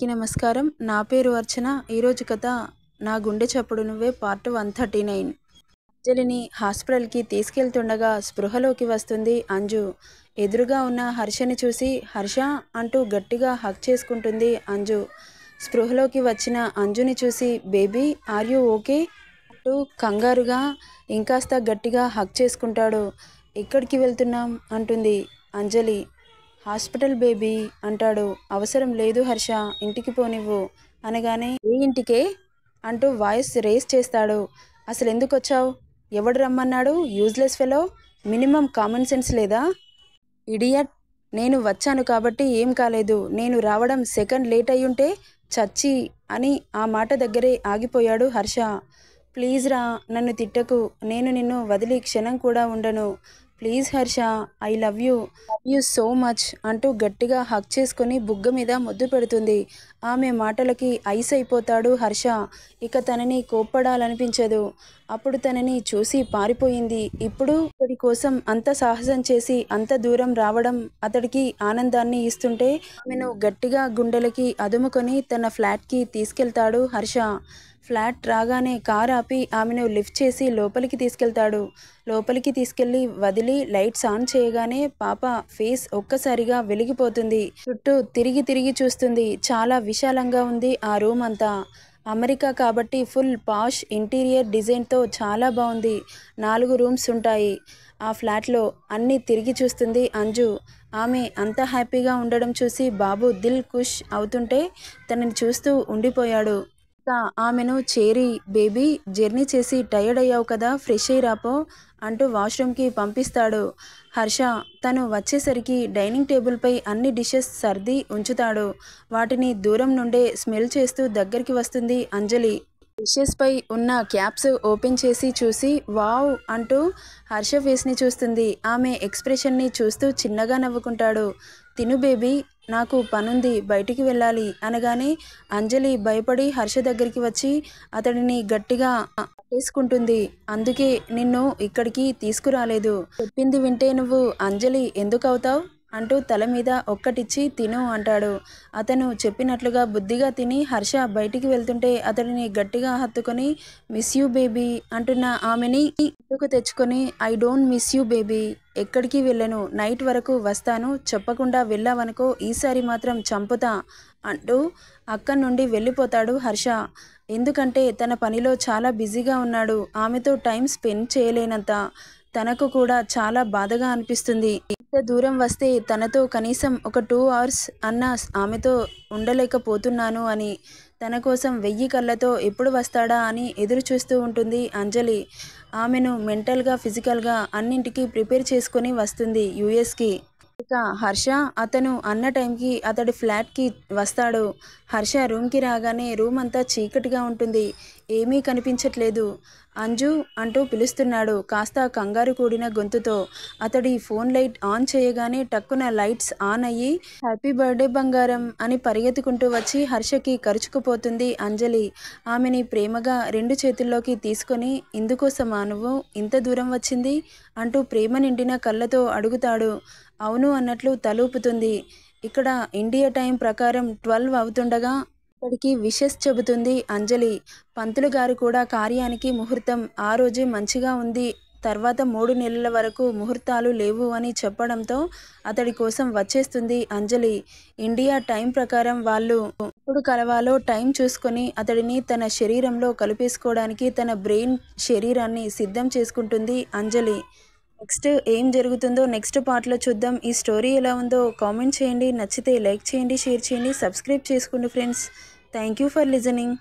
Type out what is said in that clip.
అందరికీ నమస్కారం నా పేరు అర్చన ఈరోజు కథ నా గుండె చప్పుడు నువ్వే పార్ట్ వన్ థర్టీ నైన్ అంజలిని హాస్పిటల్కి తీసుకెళ్తుండగా స్పృహలోకి వస్తుంది అంజు ఎదురుగా ఉన్న హర్షని చూసి హర్ష అంటూ గట్టిగా హక్ చేసుకుంటుంది అంజు స్పృహలోకి వచ్చిన అంజుని చూసి బేబీ ఆర్ యూ ఓకే అంటూ కంగారుగా ఇంకాస్త గట్టిగా హక్ చేసుకుంటాడు ఎక్కడికి వెళ్తున్నాం అంటుంది అంజలి హాస్పిటల్ బేబీ అంటాడు అవసరం లేదు హర్ష ఇంటికి పోనివ్వు అనగానే ఏ ఇంటికే అంటూ వాయిస్ రేస్ చేస్తాడు అసలు ఎందుకు వచ్చావు ఎవడు రమ్మన్నాడు useless fellow minimum common sense లేదా ఇడియట్ నేను వచ్చాను కాబట్టి ఏం కాలేదు నేను రావడం సెకండ్ లేట్ అయ్యుంటే చచ్చి అని ఆ మాట దగ్గరే ఆగిపోయాడు హర్ష ప్లీజ్ రా నన్ను తిట్టకు నేను నిన్ను వదిలి క్షణం కూడా ఉండను please Harsha I love you you so much అంటూ గట్టిగా హక్ చేసుకుని బుగ్గ మీద ముద్దు పెడుతుంది ఆమె మాటలకి ఐస్ అయిపోతాడు హర్ష ఇక తనని కోప్పడాలనిపించదు అప్పుడు తనని చూసి పారిపోయింది ఇప్పుడు అతడి కోసం అంత సాహసం చేసి అంత దూరం రావడం అతడికి ఆనందాన్ని ఇస్తుంటే ఆమెను గట్టిగా గుండెలకి అదుముకొని తన ఫ్లాట్కి తీసుకెళ్తాడు హర్ష ఫ్లాట్ రాగానే కార్ ఆపి ఆమెను లిఫ్ట్ చేసి లోపలికి తీసుకెళ్తాడు లోపలికి తీసుకెళ్లి వదిలి లైట్స్ ఆన్ చేయగానే పాప ఫేస్ ఒక్కసారిగా వెలిగిపోతుంది చుట్టూ తిరిగి తిరిగి చూస్తుంది చాలా విశాలంగా ఉంది ఆ రూమ్ అంతా అమెరికా కాబట్టి ఫుల్ పాష్ ఇంటీరియర్ డిజైన్తో చాలా బాగుంది నాలుగు రూమ్స్ ఉంటాయి ఆ ఫ్లాట్లో అన్ని తిరిగి చూస్తుంది అంజు ఆమె అంత హ్యాపీగా ఉండడం చూసి బాబు దిల్ ఖుష్ అవుతుంటే తనని చూస్తూ ఉండిపోయాడు ఆమెను చేరి బేబీ జర్నీ చేసి టైర్డ్ అయ్యావు కదా ఫ్రెష్ అయ్యి రాపో అంటూ వాష్రూమ్కి పంపిస్తాడు హర్ష తను వచ్చేసరికి డైనింగ్ టేబుల్పై అన్ని డిషెస్ సర్ది ఉంచుతాడు వాటిని దూరం నుండే స్మెల్ చేస్తూ దగ్గరికి వస్తుంది అంజలి డిషెస్పై ఉన్న క్యాప్స్ ఓపెన్ చేసి చూసి వావ్ అంటూ హర్ష ఫేస్ని చూస్తుంది ఆమె ఎక్స్ప్రెషన్ని చూస్తూ చిన్నగా నవ్వుకుంటాడు తిను బేబీ నాకు పనుంది బయటికి వెళ్ళాలి అనగానే అంజలి భయపడి హర్ష దగ్గరికి వచ్చి అతడిని గట్టిగా తీసుకుంటుంది అందుకే నిన్ను ఇక్కడికి తీసుకురాలేదు చెప్పింది వింటే నువ్వు అంజలి ఎందుకు అవుతావు అంటూ తల మీద ఒక్కటిచ్చి తిను అంటాడు అతను చెప్పినట్లుగా బుద్ధిగా తిని హర్ష బయటికి వెళ్తుంటే అతడిని గట్టిగా హత్తుకొని మిస్ యూ బేబీ అంటున్న ఆమెని ఇందుకు తెచ్చుకొని I don't miss you baby ఎక్కడికి వెళ్ళను నైట్ వరకు వస్తాను చెప్పకుండా వెళ్ళావనుకో ఈసారి మాత్రం చంపుతా అంటూ అక్కడి నుండి వెళ్ళిపోతాడు హర్ష ఎందుకంటే తన పనిలో చాలా బిజీగా ఉన్నాడు ఆమెతో టైం స్పెండ్ చేయలేనంత తనకు కూడా చాలా బాధగా అనిపిస్తుంది ఇంత దూరం వస్తే తనతో కనీసం ఒక టూ అవర్స్ అన్న ఆమెతో ఉండలేకపోతున్నాను అని తన కోసం వెయ్యి కళ్ళతో ఎప్పుడు వస్తాడా అని ఎదురు చూస్తూ ఉంటుంది అంజలి ఆమెను మెంటల్గా ఫిజికల్గా అన్నింటికి ప్రిపేర్ చేసుకొని వస్తుంది యుఎస్కి ఇక హర్ష అతను అన్న టైంకి అతడి ఫ్లాట్కి వస్తాడు హర్ష రూమ్కి రాగానే రూమ్ అంతా చీకటిగా ఉంటుంది ఏమీ కనిపించట్లేదు అంజు అంటూ పిలుస్తున్నాడు కాస్త కంగారు కూడిన గొంతుతో అతడి ఫోన్ లైట్ ఆన్ చేయగానే టక్కున లైట్స్ ఆన్ అయ్యి హ్యాపీ బర్త్డే బంగారం అని పరిగెత్తుకుంటూ వచ్చి హర్షకి కరుచుకుపోతుంది అంజలి ఆమెని ప్రేమగా రెండు చేతుల్లోకి తీసుకొని ఇందుకోసమా నువ్వు ఇంత దూరం వచ్చింది అంటూ ప్రేమ నిండిన కళ్ళతో అడుగుతాడు అవును అన్నట్లు తలూపుతుంది ఇక్కడ ఇండియా టైం ప్రకారం ట్వెల్వ్ అవుతుండగా ఇప్పటికీ విషస్ చెబుతుంది అంజలి పంతులు గారు కూడా కార్యానికి ముహూర్తం ఆ రోజే మంచిగా ఉంది తర్వాత మూడు నెలల వరకు ముహూర్తాలు లేవు అని చెప్పడంతో అతడి కోసం వచ్చేస్తుంది అంజలి ఇండియా టైం ప్రకారం వాళ్ళు ఎప్పుడు కలవాలో టైం చూసుకొని అతడిని తన శరీరంలో కలిపేసుకోవడానికి తన బ్రెయిన్ శరీరాన్ని సిద్ధం చేసుకుంటుంది అంజలి నెక్స్ట్ ఏం జరుగుతుందో నెక్స్ట్ పార్ట్లో చూద్దాం ఈ స్టోరీ ఎలా ఉందో కామెంట్ చేయండి నచ్చితే లైక్ చేయండి షేర్ చేయండి సబ్స్క్రైబ్ చేసుకోండి ఫ్రెండ్స్ థ్యాంక్ ఫర్ లిజనింగ్